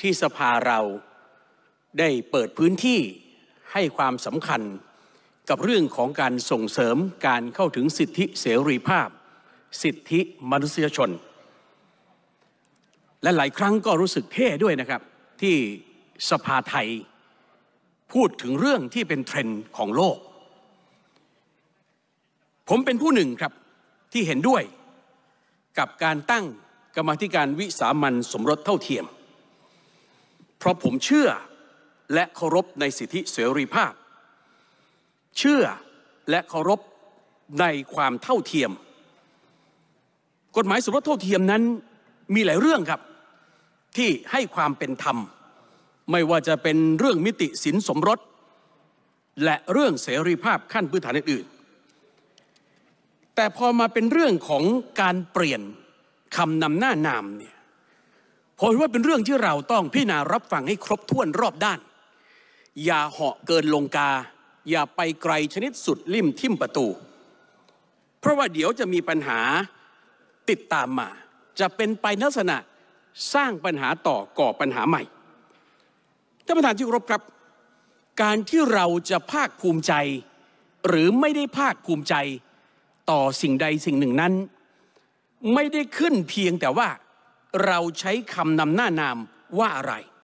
ที่สภาเราได้เปิดพื้นที่ให้ความสำคัญกับเรื่องของการส่งเสริมการเข้าถึงสิทธิเสรีภาพ สิทธิมนุษยชน และหลายครั้งก็รู้สึกเท่ด้วยนะครับที่สภาไทย พูดถึงเรื่องที่เป็นเทรนด์ของโลก ผมเป็นผู้หนึ่งครับที่เห็นด้วยกับการตั้งกรรมธิการวิสามันสมรสเท่าเทียมเพราะผมเชื่อและเคารพในสิทธิเสรีภาพ เชื่อและเคารพในความเท่าเทียม กฎหมายสมรสเท่าเทียมนั้นมีหลายเรื่องครับที่ให้ความเป็นธรรม ไม่ว่าจะเป็นเรื่องมิติสินสมรส และเรื่องเสรีภาพขั้นพื้นฐานอื่น ๆ แต่พอมาเป็นเรื่องของการเปลี่ยนคำนำหน้านามเนี่ยผมว่าเป็นเรื่องที่เราต้องพิจารณารับฟังให้ครบถ้วนรอบด้าน อย่าเหาะเกินลงกา อย่าไปไกลชนิดสุดลิ่มทิ่มประตูเพราะว่าเดี๋ยวจะมีปัญหาติดตามมา จะเป็นไปลักษณะสร้างปัญหาต่อก่อปัญหาใหม่ท่านประธานที่รบครับ การที่เราจะภาคภูมิใจ หรือไม่ได้ภาคภูมิใจต่อสิ่งใดสิ่งหนึ่งนั้น ไม่ได้ขึ้นเพียงแต่ว่าเราใช้คำนำหน้านามว่าอะไร